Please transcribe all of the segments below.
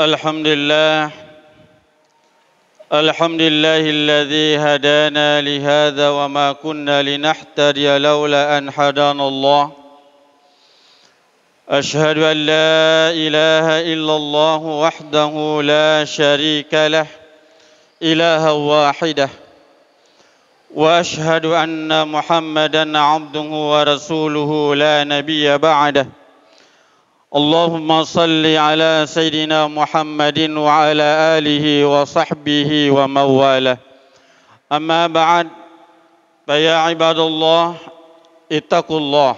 الحمد لله الحمد لله الذي هدانا لهذا وما كنا لنحتري لولا أن هدانا الله أشهد أن لا إله إلا الله وحده لا شريك له إلها واحدة وأشهد أن محمدا عبده ورسوله لا نبي بعده اللهم صل على سيدنا محمد وعلى آله وصحبه ومن والاه أما بعد فيا عباد الله اتقوا الله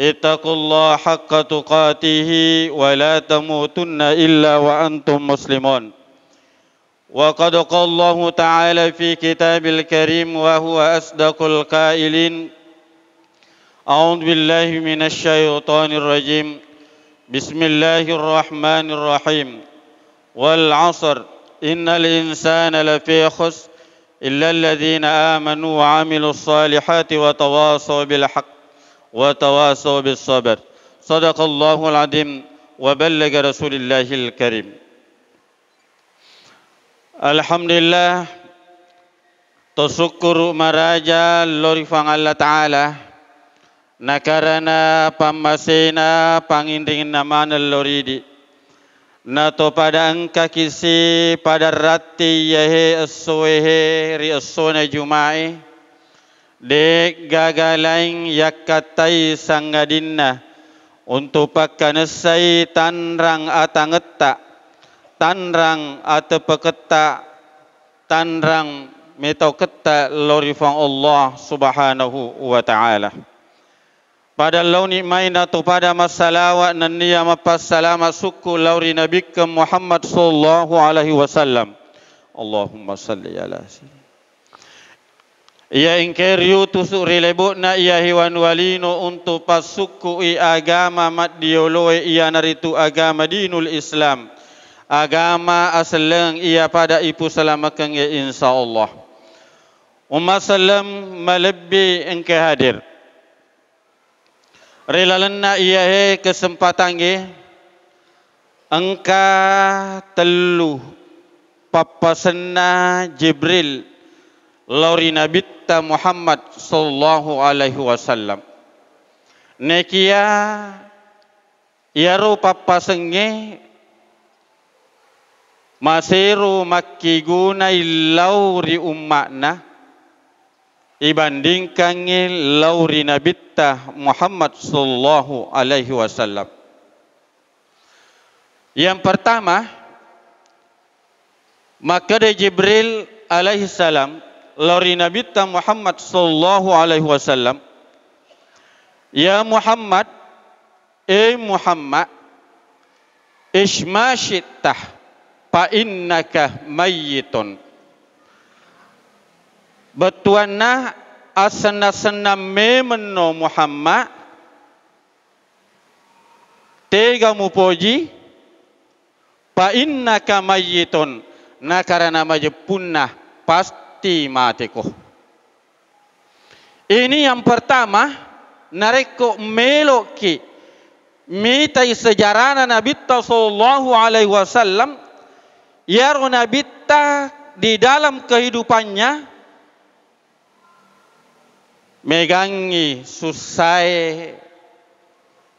اتقوا الله حق تقاته ولا تموتن إلا وأنتم مسلمون وقد قال الله تعالى في كتاب الكريم وهو أصدق القائلين أعوذ بالله من الشيطان الرجيم بسم الله الرحمن الرحيم والعصر إن الإنسان لفي خسر إلا الذين آمنوا وعملوا الصالحات وتواصوا بالحق وتواصوا بالصبر صدق الله العظيم وبلغ رسول الله الكريم الحمد لله تشكر مراجع الله تعالى nakarana pamasena pangindingin naman loridi na to pada angka kisi pada rati yehe aswehe ri asuna jumai de gagalain yakatai sangadinna untuk pakanesai tanrang atau atangetta tanrang atau peketa tanrang metau ketta lorifang Allah subhanahu wataala pada launi main atau pada masalawat dan niya mapas salama suku lauri nabi ke Muhammad sallallahu alaihi wasallam. Allahumma salli ala sini. Ia ingkir yu tusuk rilebut ia hiwan walino untuk pasuku i agama mat dioloi ia naritu agama dinul islam. Agama asleng ia pada ipu selama kengi insyaAllah. Umma salam malebi ingkir hadir. Rela lena iya he kesempatan ye. Engka telu papa sena Jibril lori Nabi Muhammad sallallahu alaihi wasallam. Nekia yaro papa senge masiru makki guna illau ri umma'na ibandingkan lauri nabi Muhammad sallallahu alaihi wasallam yang pertama maka dari jibril alaihi salam lauri nabi Muhammad sallallahu alaihi wasallam ya Muhammad eh Muhammad ishmashittah pa innaka mayyitun Betuanah asana-sana memenuh Muhammad. Tega mupoji. Pa'inna kamayitun. Nah karena majepunnah pasti matiku. Ini yang pertama. Nareko meloki. Mitai sejarah Nabi Sallallahu Alaihi Wasallam. Yaru Nabi di dalam kehidupannya megangi susai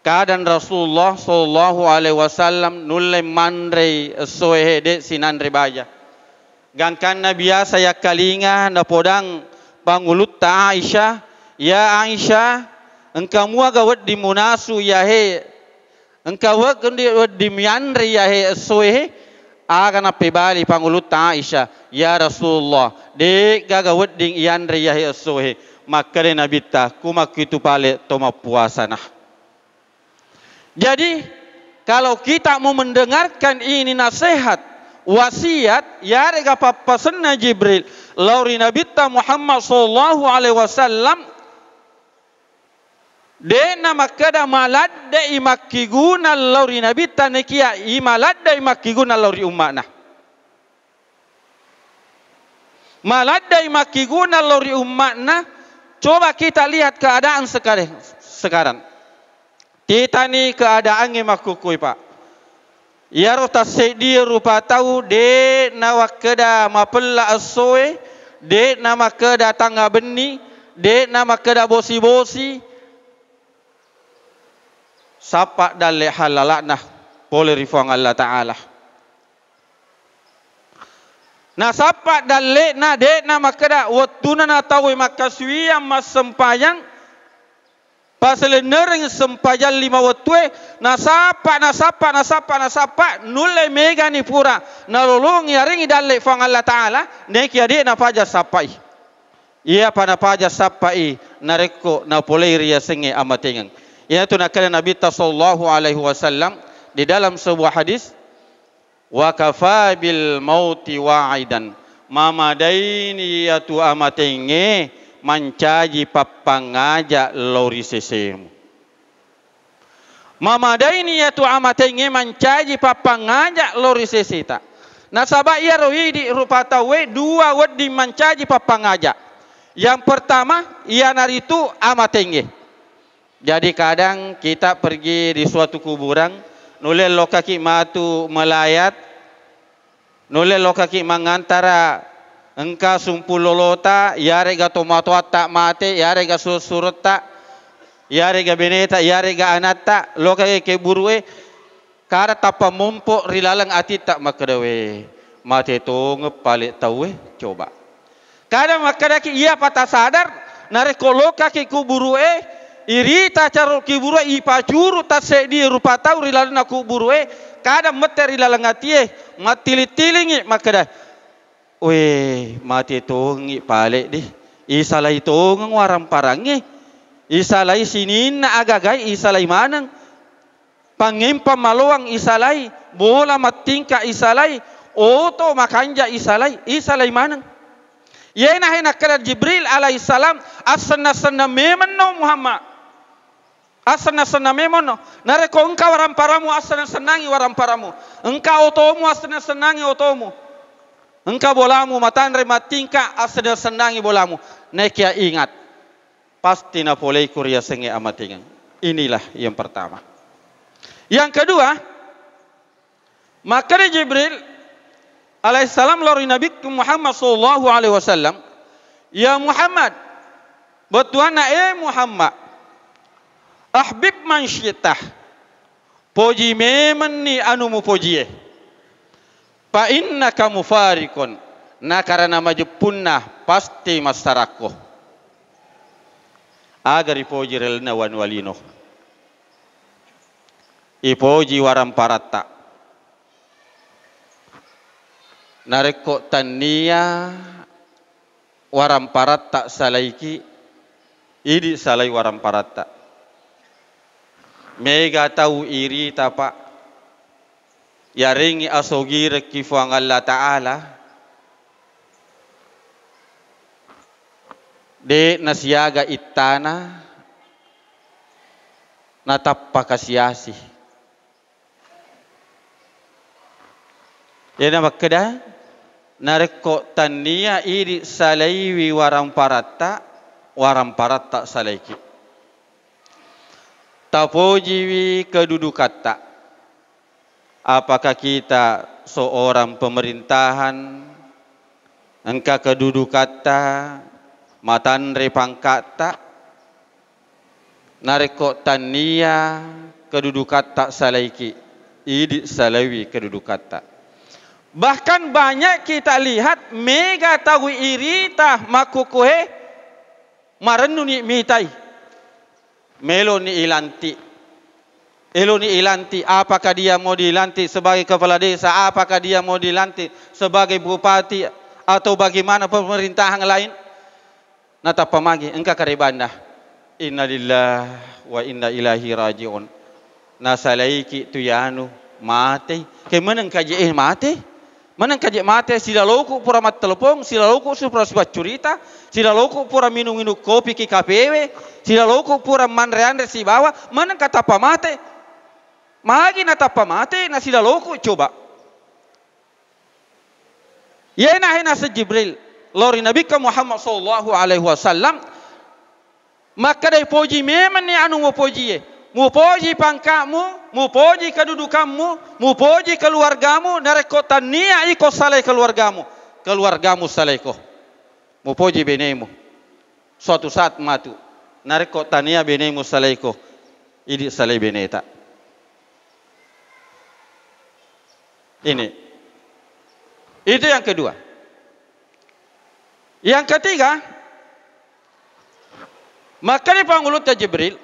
keadaan Rasulullah sallallahu alaihi wasallam nulle mandre soehe de sinan ribaja gangkan nabia saya kalinga na podang pangulut ta Aisyah ya Aisyah engkau mua gawat di munasu ya he engkau wa gundi di mianri ya he soehe akan api pangulut ta Aisyah ya Rasulullah de gawat ding yanri ya he soehe makare nabita kumak itu pale toma puasa nah. Jadi kalau kita mau mendengarkan ini nasihat wasiat ya rega papa senna Jibril lauri Nabi Muhammad sallallahu alaihi wasallam de nama kada malad de imakiguna lauri nabita nekia imalad de imakiguna lauri Nah. Malad dai makiguna lori umat nah Coba kita lihat keadaan sekarang. Sekarang. Kita ni keadaan ni makukui pak. Ya rota sedia rupa tahu de nama keda mapella asoe de nama keda tangga benni de nama keda bosi-bosi sapak dalik halalak nah boleh rifuang Allah taala Na sapat dan le na de na makada waktu na na tahu makasui yang mas sempayang pasal nering sempayang lima waktu eh. na sapat na sapat na sapat na sapat nule mega ni pura na lulung yaring dan le fang Allah Taala ne kia de na pajas sapai ia pada pajas sapai na reko na polai ria sengi amatengang ia tu nak kena Nabi Tassallahu Alaihi Wasallam di dalam sebuah hadis wa kafa bil mauti wa'idan mama daini yatu amatenge mancaji pappangaja lori sesemu mama daini yatu amatenge mancaji pappangaja lori sesita Nasabah ia ya rohi di rupa tawe dua weddi mancaji pappangaja yang pertama ia ya naritu amatenge jadi kadang kita pergi di suatu kuburan nule lokaki matu melayat nule lokaki mengantara engka sumpul lolota yare ga tomato tak mate yare ga surut tak yare ga beneta yare ga anata lokaki ke burue eh, kara tapa mumpo rilalang ati tak makadawe mate to ngepalik tau eh coba kadang makadaki iya patah sadar nare kolokaki ku eh iri tak cari kibur i pacuru ta se di rupa tau rilalna kubur e eh. kada meter rilalang atie eh. mati litilingi makada Weh mati tongi pale di isalai tong ngwaram parangi eh. Isalah sini nak agagai isalah mana? pangimpa maluang isalah. bola matingka isalah. oto makanja isalah. isalai manang Yena hina kerja Jibril alaihi salam as-sanna sanna memenno Muhammad asana sana memono nareko engkau waramparamu asana senangi waramparamu engkau otomu asana senangi otomu engkau bolamu matanre matingka asana senangi bolamu nekia ingat pasti na boleh kuria senge amatingan inilah yang pertama yang kedua maka Jibril alaihissalam lori Nabi Muhammad sallallahu alaihi wasallam ya Muhammad betuana eh Muhammad Ahbib man syaitah. Puji meman ni anu mu puji Pa eh. inna kamu farikon. Na karena maju punnah pasti masyarakat. Agar ipoji relna wan walino. Ipoji waram parata. Narekok tania waram parata salaiki. Idi salai waram parata. Narekok Mega tahu iri tapa. Ya ringi asogir kifuang Allah Ta'ala. De nasiaga itana. natap pakasiasi. Ya nama keda. Nareko tania iri salaiwi warang parata. Warang parata salaiki. Warang parata salaiki tapojiwi kedudukan tak? Apakah kita seorang pemerintahan engka kedudukan tak? Matan repangkat tak? Narekok tania kedudukan tak salaiki? Idik salawi kedudukan tak? Bahkan banyak kita lihat mega tahu iri irita makukuhe marenuni mitai. Melo ni ilantik. Elo ni ilantik. Apakah dia mau dilantik sebagai kepala desa? Apakah dia mau dilantik sebagai bupati? Atau bagaimana pemerintahan lain? Nata pemagi. Engkau karibanda. Inna lillah wa inna ilaihi raji'un. Nasalaiki tuyanu ya mati. Kemana engkau jihin eh, Mati. Mana kaje mate sila loku pura mat telepon, sila loku supra sibat curita, sila loku pura minum minum kopi ki kapewe, sila loku pura manrean resi bawa, Mana kata pa mate. Mahagi na tapa mate na sila loku coba. Yena ya hena ya se Jibril, lori nabi ke Muhammad sallallahu alaihi wasallam, maka dai poji memang ni anu mu poji ye. Mu poji pangkamu, mupoji kedudukanmu, mupoji keluargamu, nareko tania iko salai keluargamu, keluargamu salai ko. Mupoji benemu. Suatu saat matu, nareko tania benemu salai ko. Ini salai beneta. Ini. Itu yang kedua. Yang ketiga, maka di panggulutnya Jibril,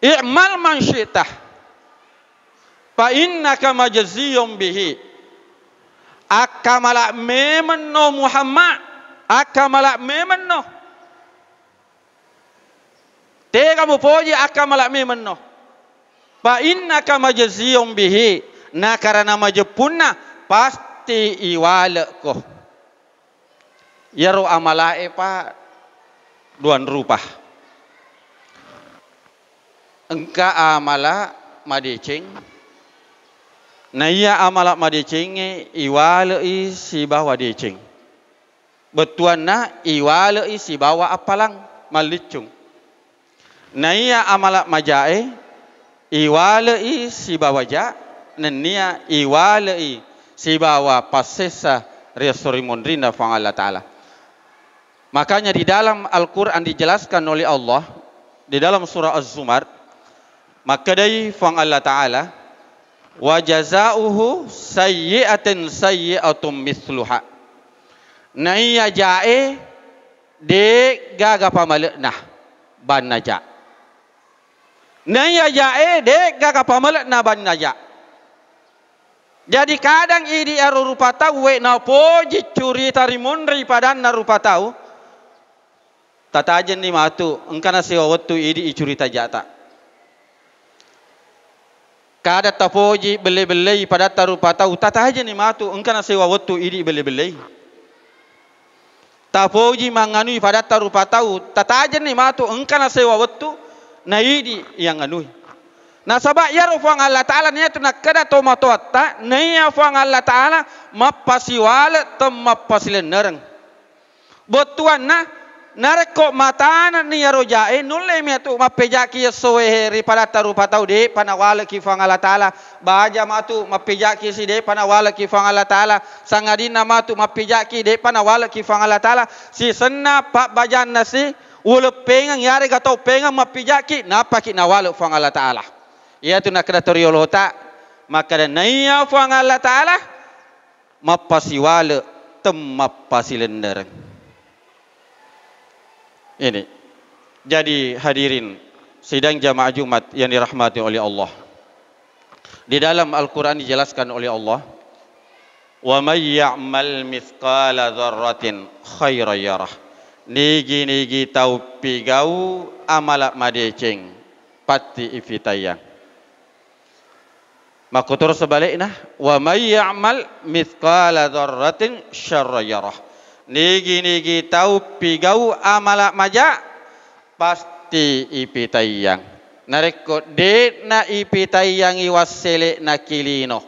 i'mal man syaitah. Fa innaka majziyum bihi. Akamala memenno Muhammad. Akamala memenno. Te kamu poji akamala memenno. Fa innaka majziyum bihi. Na karena majpunna pasti iwalak ko. Yaru amalae pa duan rupah. Engka amala Engka amala madicing. Naya amalak ma cingi iwale i si bawa dia cing. Betuan na iwale i si bawa apalang malicung. Naya amalak majae, eh, jae iwale si bawa ja nenia iwale i si bawa pasesa riasuri mondrinda fangala taala. Makanya di dalam Al-Quran dijelaskan oleh Allah di dalam surah Az-Zumar. Maka dai fang Allah Ta'ala wa jazaohu sayyi'atin sayyi'atum mithluha na iya ja'e de gaga pamalek nah ban naja na iya ja'e de gaga pamalek nah ban naja jadi kadang idi aru rupa tau we na poji curi tari munri padan na rupa tau tata ajen ni matu engkana si wawatu idi icuri tajak tak kada tapoji beli-beli pada tarupa tahu tata haja ni matu engkana sewa waktu ini beli-beli tapoji manganui pada tarupa tahu tata haja ni matu engkana sewa waktu na ini yang anui na sabak ya rufang Allah taala niat nak kada to matu atta na ya fang Allah taala mappasiwal tem mappasilen nareng botuan nah Narko mata anak ni aroja ya eh nulle mi tu mapejaki ya soe heri pada taru patau de panawala ki fangala taala baja ma tu mapejaki si de panawala ki fangala taala sangadina ma tu mapejaki de panawala ki fangala taala si senna pak bajan nasi ule pengang yare tau pengang mapejaki napa ki nawala fangala taala ya tu nak kreator yo lota maka de naia fangala taala mapasiwala tem mapasilender. Mapasilender ini. Jadi hadirin sidang jamaah Jumat yang dirahmati oleh Allah. Di dalam Al-Quran dijelaskan oleh Allah. Wa may ya'mal mithqala dzarratin khairan yarah. Nigi nigi tau pigau amalak madeceng pati ifitayang. Makutur sebaliknya, wa may ya'mal mithqala dzarratin syarra yarah. Nigi-nigi pi pigau amalak majak. Pasti ipi tayang. Narekot dek na ipi tayang iwaselek na kilino.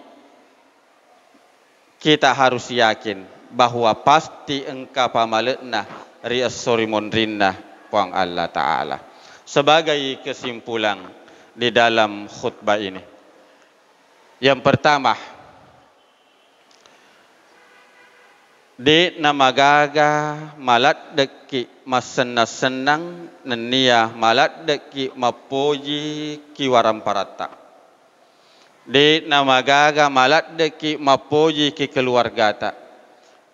Kita harus yakin bahawa pasti engkau pamalek na riasurimun rinna puang Allah Ta'ala. Sebagai kesimpulan di dalam khutbah ini. Yang pertama, di nama gaga malat deki masena senang nenia malat deki mapoji kiwaram parata. Di nama gaga malat deki mapoji ki keluarga tak.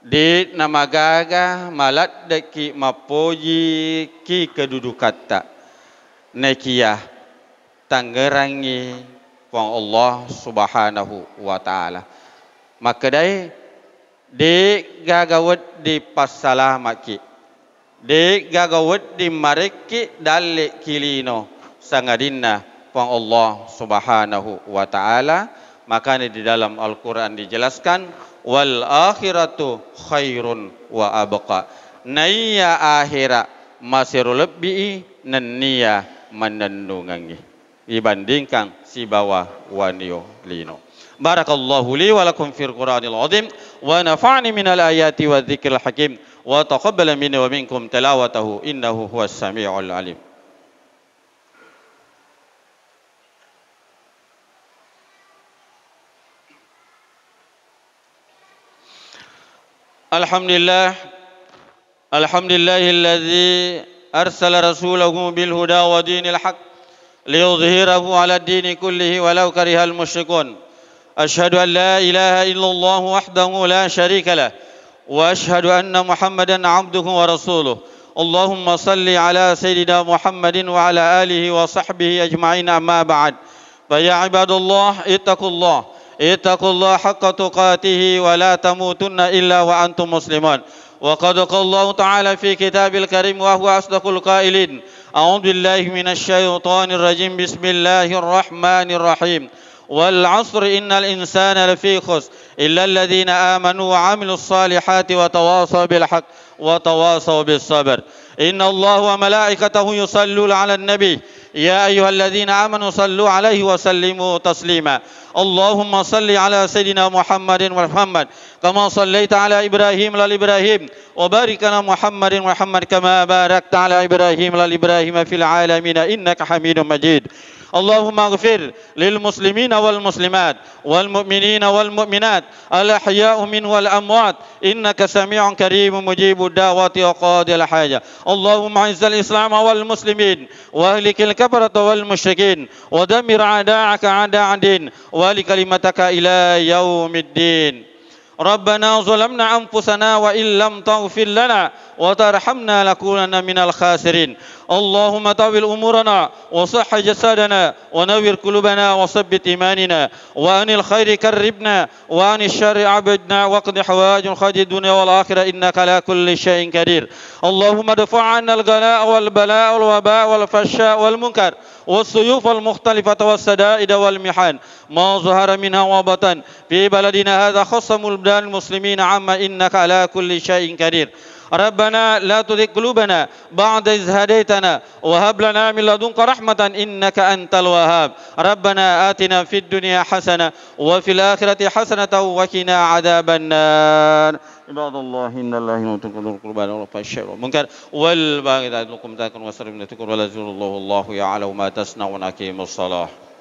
Di nama gaga malat deki mapoji ki kedudukan tak. Nekia tanggerangi Allah subhanahu wa ta'ala. Maka dari Dik gagawat di pasalah makik. Dik gagawat di marikik dalik kilino. Sangadina Pang Allah subhanahu wa ta'ala. Maka di dalam Al-Quran dijelaskan. Wal akhiratu khairun wa abqa. Naya akhirat masih lebih nania menendungangi. Dibandingkan si bawah wanio lino. Barakallahu li walakum fir Quranil Azim. ونفعني من الآيات والذكر الحكيم وتقبل مني ومنكم تلاوته إنه هو السميع العليم الحمد لله الحمد لله الذي أرسل رسوله بالهدى ودين الحق ليظهره على الدين كله ولو كره المشركون أشهد أن لا إله إلا الله وحده لا شريك له وأشهد أن محمدا عبده ورسوله اللهم صل على سيدنا محمد وعلى آله وصحبه أجمعين أما بعد فيا عباد الله اتقوا الله اتقوا الله حق تقاته ولا تموتن إلا وأنتم مسلمون وقد قال الله تعالى في كتاب الكريم وهو أصدق القائلين أعوذ بالله من الشيطان الرجيم بسم الله الرحمن الرحيم والعصر إن الإنسان لفي خسر إلا الذين آمنوا وعملوا الصالحات وتواصوا بالحق وتواصوا بالصبر إن الله وملائكته يصلون على النبي يا أيها الذين آمنوا صلوا عليه وسلموا تسليما اللهم صل على سيدنا محمد ومحمد كما صليت على إبراهيم لإبراهيم وبارك على محمد ومحمد كما باركت على إبراهيم لإبراهيم في العالمين إنك حميد مجيد اللهم اغفر للمسلمين والمسلمات والمؤمنين والمؤمنات الأحياء من والأموات إنك سميع كريم مجيب الدعوة وقاضي الحاجة اللهم عز الإسلام والمسلمين وأهلك الكفرة والمشركين ودمر أعداءك أعداء الدين ولكلمتك إلى يوم الدين ربنا ظلمنا أنفسنا وإن لم تغفر لنا وترحمنا لكوننا من الخاسرين اللهم طاول أمورنا وصح جسدنا ونور قلوبنا وثبت إيماننا وأن الخير كربنا وأن الشر عبدنا وقد حوائج خير الدنيا والآخرة إنك على كل شيء قدير اللهم ادفع عنا الغلاء والبلاء والوباء والفشاء والمنكر والسيوف المختلفة والسدائد والمحان ما ظهر منها وبطن في بلدنا هذا خصم البلدان المسلمين عما إنك على كل شيء قدير ربنا لا تزغ قلوبنا بعد إذ هديتنا وهب لنا من لدنك رحمة إنك أنت الوهاب ربنا آتنا في الدنيا حسنة وفي الآخرة حسنة وقنا عذاب النار عباد الله إن الله يمتكن القربان ورفع الشر والمنكر والباغي ذلكم ذاك وسلم ابنتكم ولا زور الله الله يعلم ما تصنعون أقيموا الصلاة